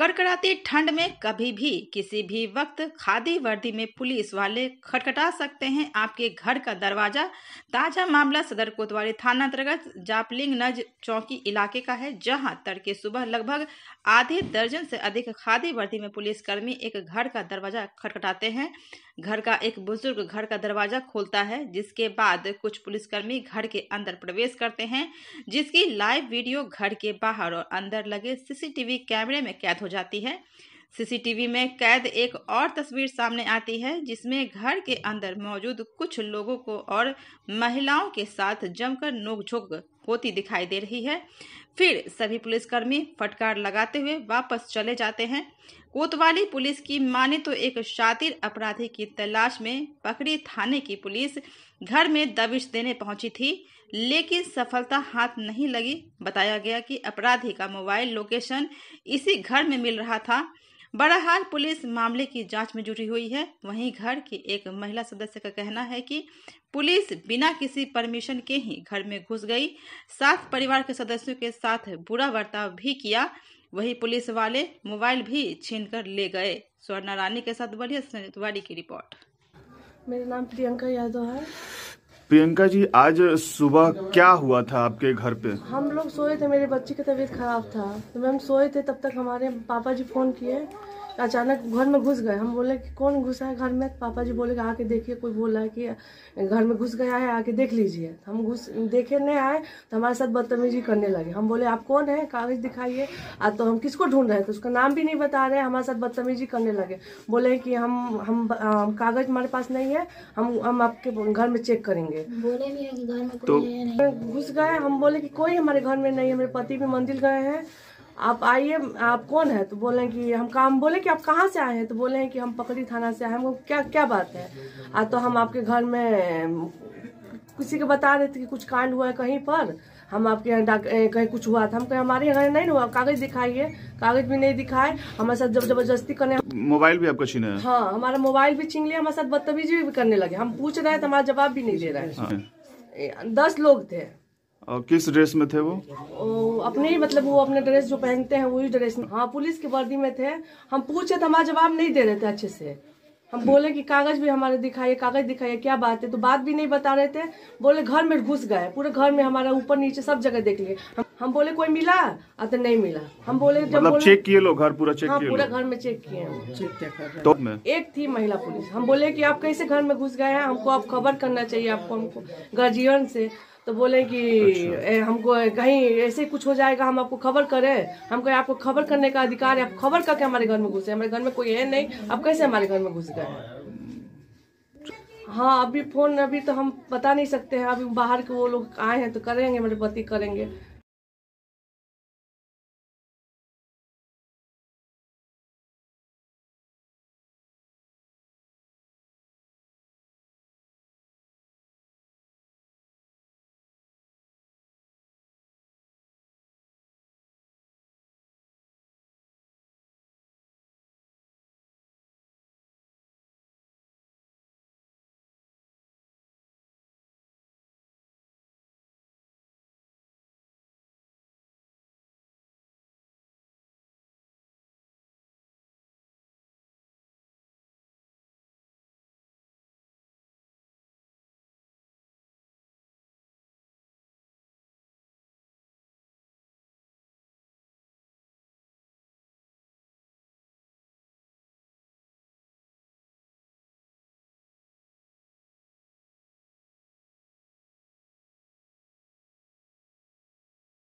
कड़कड़ाती ठंड में कभी भी किसी भी वक्त खादी वर्दी में पुलिस वाले खटखटा सकते हैं आपके घर का दरवाजा ताजा मामला सदर कोतवाली थाना अंतर्गत जापलिंग नज चौकी इलाके का है जहां तड़के सुबह लगभग आधे दर्जन से अधिक खादी वर्दी में पुलिसकर्मी एक घर का दरवाजा खटखटाते हैं घर का एक बुजुर्ग घर का दरवाजा खोलता है जिसके बाद कुछ पुलिसकर्मी घर के अंदर प्रवेश करते हैं जिसकी लाइव वीडियो घर के बाहर और अंदर लगे सीसीटीवी कैमरे में कैद हो जाती है सीसीटीवी में कैद एक और तस्वीर सामने आती है जिसमें घर के अंदर मौजूद कुछ लोगों को और महिलाओं के साथ जमकर नोकझोंक होती दिखाई दे रही है फिर सभी पुलिसकर्मी फटकार लगाते हुए वापस चले जाते हैं कोतवाली पुलिस की माने तो एक शातिर अपराधी की तलाश में पकड़ी थाने की पुलिस घर में दबिश देने पहुंची थी लेकिन सफलता हाथ नहीं लगी बताया गया कि अपराधी का मोबाइल लोकेशन इसी घर में मिल रहा था बड़ाहाल पुलिस मामले की जांच में जुटी हुई है वहीं घर की एक महिला सदस्य का कहना है कि पुलिस बिना किसी परमिशन के ही घर में घुस गई साथ परिवार के सदस्यों के साथ बुरा बर्ताव भी किया वही पुलिस वाले मोबाइल भी छीन कर ले गए स्वर्णा रानी के साथ बढ़िया तिवारी की रिपोर्ट मेरा नाम प्रियंका यादव है प्रियंका जी आज सुबह क्या हुआ था आपके घर पे हम लोग सोए थे मेरे बच्चे की तबीयत खराब था तो मैम सोए थे तब तक हमारे पापा जी फोन किए अचानक घर में घुस गए हम बोले कि कौन घुसा है घर में पापा जी बोले कि आके देखिए कोई बोला है कि घर में घुस गया है आके देख लीजिए हम घुस देखे नहीं आए तो हमारे साथ बदतमीजी करने लगे हम बोले आप कौन है कागज़ दिखाइए आज तो हम किसको ढूंढ रहे तो उसका नाम भी नहीं बता रहे हमारे साथ बदतमीजी करने लगे बोले कि हम हम कागज़ हमारे पास नहीं है हम हम आपके घर में चेक करेंगे तो घुस गए हम बोले कि कोई हमारे घर में नहीं है मेरे पति भी मंदिर गए हैं आप आइए आप कौन है तो बोले कि हम काम बोले कि आप कहाँ से आए हैं तो बोले हैं कि हम पकड़ी थाना से आए हैं क्या क्या बात है आ तो हम आपके घर में किसी को बता रहे थे कि कुछ कांड हुआ है कहीं पर हम आपके यहाँ कहीं कुछ हुआ था हम कहीं हमारे यहाँ नहीं हुआ कागज दिखाइए कागज भी नहीं दिखाए हमारे साथ जब जबरदस्ती करने मोबाइल भी आपका छीन हाँ हमारा मोबाइल भी छीन लिया हमारे साथ बदतमीजी भी करने लगे हम पूछ रहे थे तो हमारा जवाब भी नहीं दे रहे हाँ। दस लोग थे और किस ड्रेस में थे वो ओ, अपने मतलब वो अपने ड्रेस जो पहनते हैं वही ड्रेस में हाँ पुलिस की वर्दी में थे हम पूछे तो हमारा जवाब नहीं दे रहे थे अच्छे से हम बोले कि कागज भी हमारे दिखाइए कागज दिखाइए क्या बात है तो बात भी नहीं बता रहे थे बोले घर में घुस गए पूरे घर में हमारा ऊपर नीचे सब जगह देख लिए हम हम बोले कोई मिला अत हाँ, तो नहीं मिला हम बोले जब मतलब बोले, चेक किए लोग घर पूरा चेक हाँ, पूरा घर में चेक किए तो एक थी महिला पुलिस हम बोले कि आप कैसे घर में घुस गए हैं हमको आप खबर करना चाहिए आपको हमको गार्जियन से तो बोले कि अच्छा। ए, हमको कहीं ऐसे कुछ हो जाएगा हम आपको खबर करें हम कहे आपको खबर करने का अधिकार है आप खबर करके हमारे घर में घुसे हमारे घर में कोई है नहीं आप कैसे हमारे घर में घुस गए हाँ अभी फोन अभी तो हम बता नहीं सकते हैं अभी बाहर के वो लोग आए हैं तो करेंगे मेरे पति करेंगे